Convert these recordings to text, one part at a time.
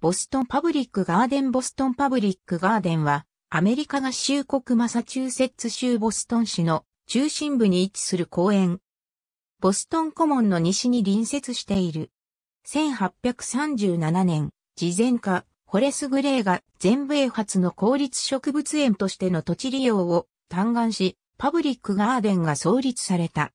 ボストンパブリックガーデンボストンパブリックガーデンは、アメリカ合衆国マサチューセッツ州ボストン市の中心部に位置する公園。ボストンコモンの西に隣接している。1837年、事前家、ホレス・グレーが全米初の公立植物園としての土地利用を嘆願し、パブリックガーデンが創立された。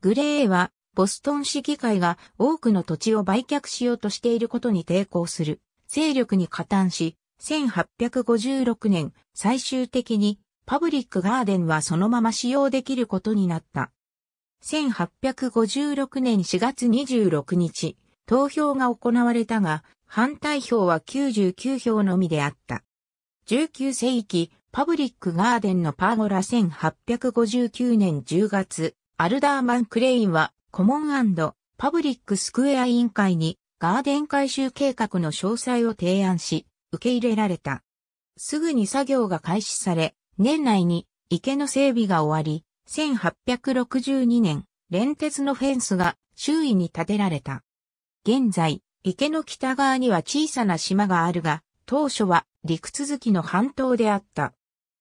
グレーは、ボストン市議会が多くの土地を売却しようとしていることに抵抗する。勢力に加担し、1856年、最終的にパブリックガーデンはそのまま使用できることになった。1856年4月26日、投票が行われたが、反対票は99票のみであった。19世紀、パブリックガーデンのパーゴラ1859年10月、アルダーマン・クレインは、コモンパブリックスクエア委員会にガーデン改修計画の詳細を提案し、受け入れられた。すぐに作業が開始され、年内に池の整備が終わり、1862年、連鉄のフェンスが周囲に建てられた。現在、池の北側には小さな島があるが、当初は陸続きの半島であった。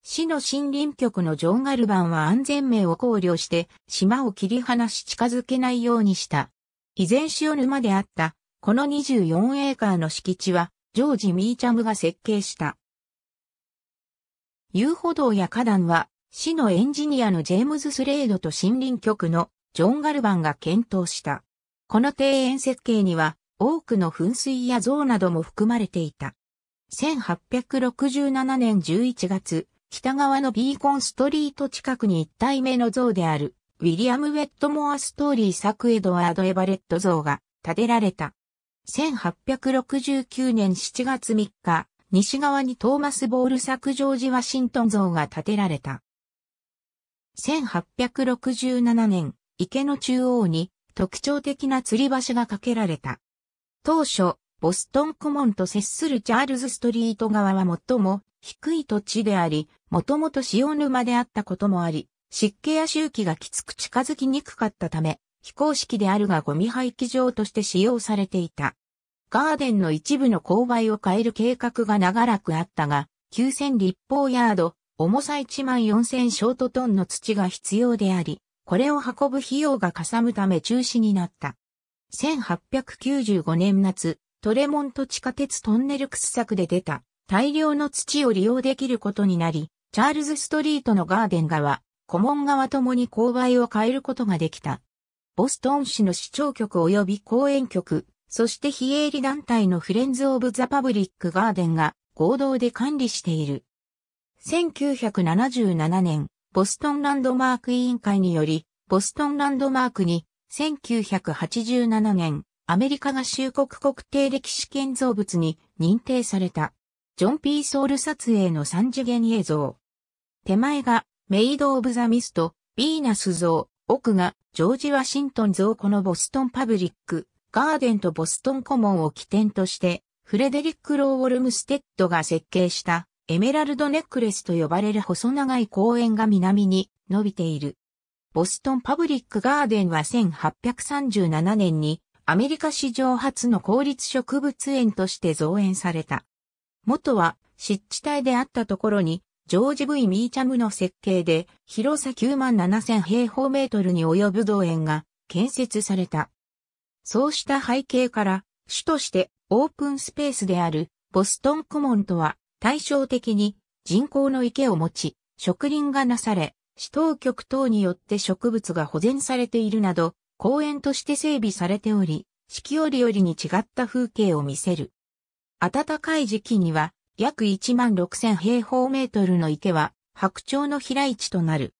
市の森林局のジョン・ガルバンは安全面を考慮して島を切り離し近づけないようにした。依然塩沼であったこの24エーカーの敷地は、ジョージ・ミーチャムが設計した。遊歩道や花壇は、市のエンジニアのジェームズ・スレードと森林局のジョン・ガルバンが検討した。この庭園設計には、多くの噴水や像なども含まれていた。1867年11月、北側のビーコンストリート近くに1体目の像である、ウィリアム・ウェットモア・ストーリー作エドワード・エバレット像が建てられた。1869年7月3日、西側にトーマス・ボール作ジョージ・ワシントン像が建てられた。1867年、池の中央に特徴的な吊り橋が架けられた。当初、ボストンコモンと接するチャールズストリート側は最も低い土地であり、もともと塩沼であったこともあり、湿気や周期がきつく近づきにくかったため、非公式であるがゴミ廃棄場として使用されていた。ガーデンの一部の勾配を変える計画が長らくあったが、9000立方ヤード、重さ1万4000ショートトンの土が必要であり、これを運ぶ費用がかさむため中止になった。1895年夏、トレモント地下鉄トンネル掘削で出た大量の土を利用できることになり、チャールズストリートのガーデン側、コモン側ともに勾配を変えることができた。ボストン市の市長局及び公演局、そして非営利団体のフレンズ・オブ・ザ・パブリック・ガーデンが合同で管理している。1977年、ボストンランドマーク委員会により、ボストンランドマークに、1987年、アメリカ合衆国国定歴史建造物に認定された。ジョン・ピー・ソウル撮影の三次元映像。手前が、メイド・オブ・ザ・ミスト、ヴィーナス像、僕がジョージ・ワシントン造庫のボストンパブリック、ガーデンとボストンコモンを起点として、フレデリック・ロー・ウォルムステッドが設計したエメラルドネックレスと呼ばれる細長い公園が南に伸びている。ボストンパブリック・ガーデンは1837年にアメリカ史上初の公立植物園として造園された。元は湿地帯であったところにジョージ・ V・ ミーチャムの設計で、広さ9万7000平方メートルに及ぶ動園が建設された。そうした背景から、主としてオープンスペースであるボストンコモンとは対照的に人工の池を持ち、植林がなされ、市当局等によって植物が保全されているなど、公園として整備されており、四季折々に違った風景を見せる。暖かい時期には約1万6000平方メートルの池は、白鳥の飛来地となる。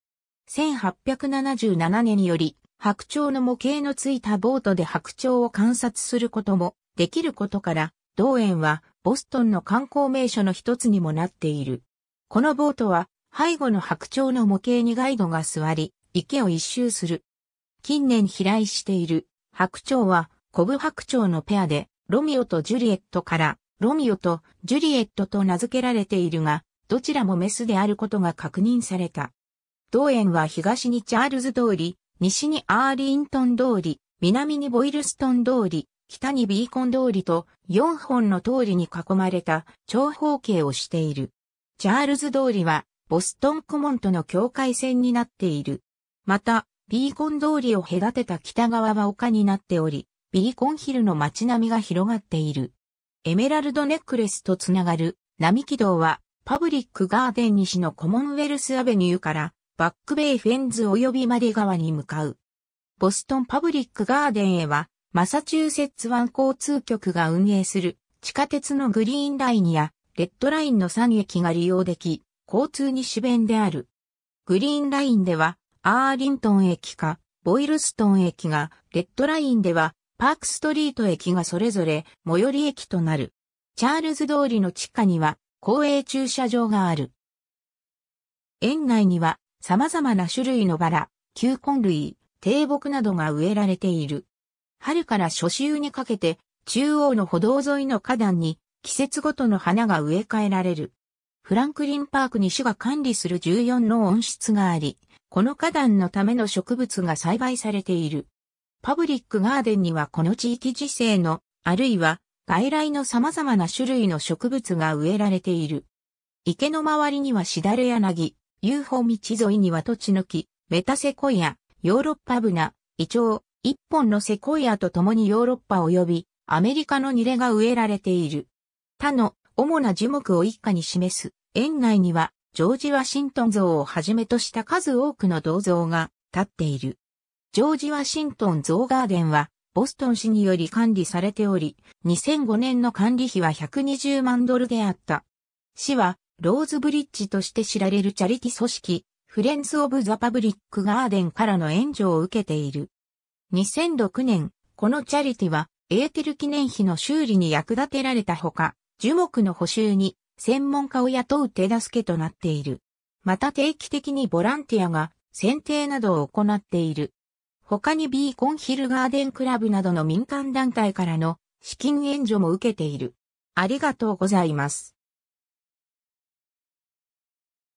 1877年により、白鳥の模型のついたボートで白鳥を観察することもできることから、同園はボストンの観光名所の一つにもなっている。このボートは背後の白鳥の模型にガイドが座り、池を一周する。近年飛来している白鳥はコブ白鳥のペアでロミオとジュリエットからロミオとジュリエットと名付けられているが、どちらもメスであることが確認された。同園は東にチャールズ通り、西にアーリントン通り、南にボイルストン通り、北にビーコン通りと4本の通りに囲まれた長方形をしている。チャールズ通りはボストンコモンとの境界線になっている。また、ビーコン通りを隔てた北側は丘になっており、ビーコンヒルの街並みが広がっている。エメラルドネックレスとつながる並木道はパブリックガーデン西のコモンウェルスアベニューからバックベイフェンズ及びマデ川に向かう。ボストンパブリックガーデンへはマサチューセッツ湾交通局が運営する地下鉄のグリーンラインやレッドラインの3駅が利用でき、交通に主便である。グリーンラインではアーリントン駅かボイルストン駅が、レッドラインではパークストリート駅がそれぞれ最寄り駅となる。チャールズ通りの地下には公営駐車場がある。園内には様々な種類のバラ、球根類、低木などが植えられている。春から初秋にかけて中央の歩道沿いの花壇に季節ごとの花が植え替えられる。フランクリンパークに市が管理する14の温室があり、この花壇のための植物が栽培されている。パブリックガーデンにはこの地域自生の、あるいは外来の様々な種類の植物が植えられている。池の周りにはしだれ柳、遊歩道沿いには土地の木、メタセコイア、ヨーロッパブナ、イチョウ、一本のセコイアと共にヨーロッパ及びアメリカのニレが植えられている。他の主な樹木を一家に示す園内にはジョージ・ワシントン像をはじめとした数多くの銅像が立っている。ジョージ・ワシントン・ゾーガーデンは、ボストン市により管理されており、2005年の管理費は120万ドルであった。市は、ローズブリッジとして知られるチャリティ組織、フレンズ・オブ・ザ・パブリック・ガーデンからの援助を受けている。2006年、このチャリティは、エーテル記念碑の修理に役立てられたほか、樹木の補修に専門家を雇う手助けとなっている。また定期的にボランティアが選定などを行っている。他にビーコンヒルガーデンクラブなどの民間団体からの資金援助も受けている。ありがとうございます。